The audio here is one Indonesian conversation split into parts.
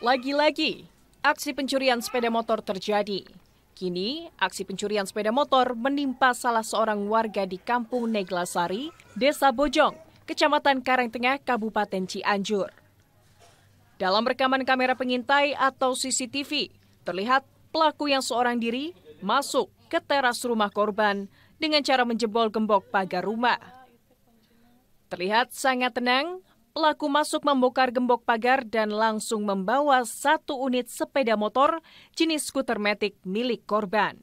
Lagi-lagi, aksi pencurian sepeda motor terjadi. Kini, aksi pencurian sepeda motor menimpa salah seorang warga di Kampung Neglasari, Desa Bojong, Kecamatan Karangtengah, Kabupaten Cianjur. Dalam rekaman kamera pengintai atau CCTV, terlihat pelaku yang seorang diri masuk ke teras rumah korban dengan cara menjebol gembok pagar rumah. Terlihat sangat tenang pelaku masuk membongkar gembok pagar dan langsung membawa satu unit sepeda motor jenis skuter metik milik korban.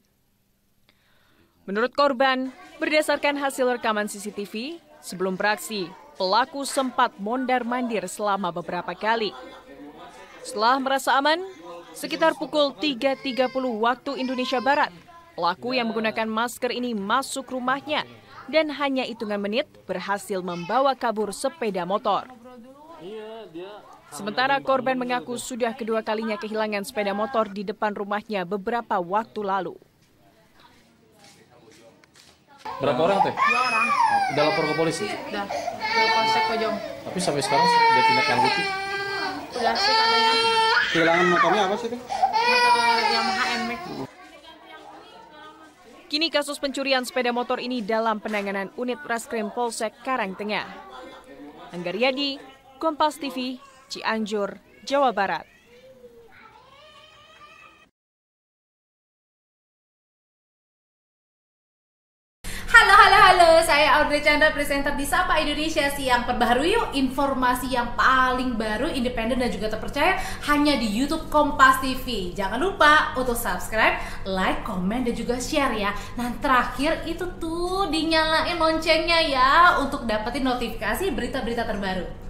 Menurut korban, berdasarkan hasil rekaman CCTV, sebelum beraksi, pelaku sempat mondar-mandir selama beberapa kali. Setelah merasa aman, sekitar pukul 3.30 waktu Indonesia Barat, pelaku yang menggunakan masker ini masuk rumahnya dan hanya hitungan menit berhasil membawa kabur sepeda motor. Sementara korban mengaku sudah kedua kalinya kehilangan sepeda motor di depan rumahnya beberapa waktu lalu. Berapa orang teh? Dua orang. Udah lapor ke polisi? Iya, udah. Ke polsek Kojong. Tapi sampai sekarang sudah tindak gitu. Udah sih katanya. Kehilangan motornya apa sih teh? Motor Yamaha Nmax. E. Kini kasus pencurian sepeda motor ini dalam penanganan unit Reskrim Polsek Karangtengah. Yadi, Kompas TV, Cianjur, Jawa Barat. Audrey Chandra, presenter di Sapa Indonesia Siang. Perbaharui yuk informasi yang paling baru, independen dan juga terpercaya hanya di YouTube Kompas TV. Jangan lupa untuk subscribe, like, komen dan juga share ya. Nah terakhir itu tuh dinyalain loncengnya ya untuk dapetin notifikasi berita-berita terbaru.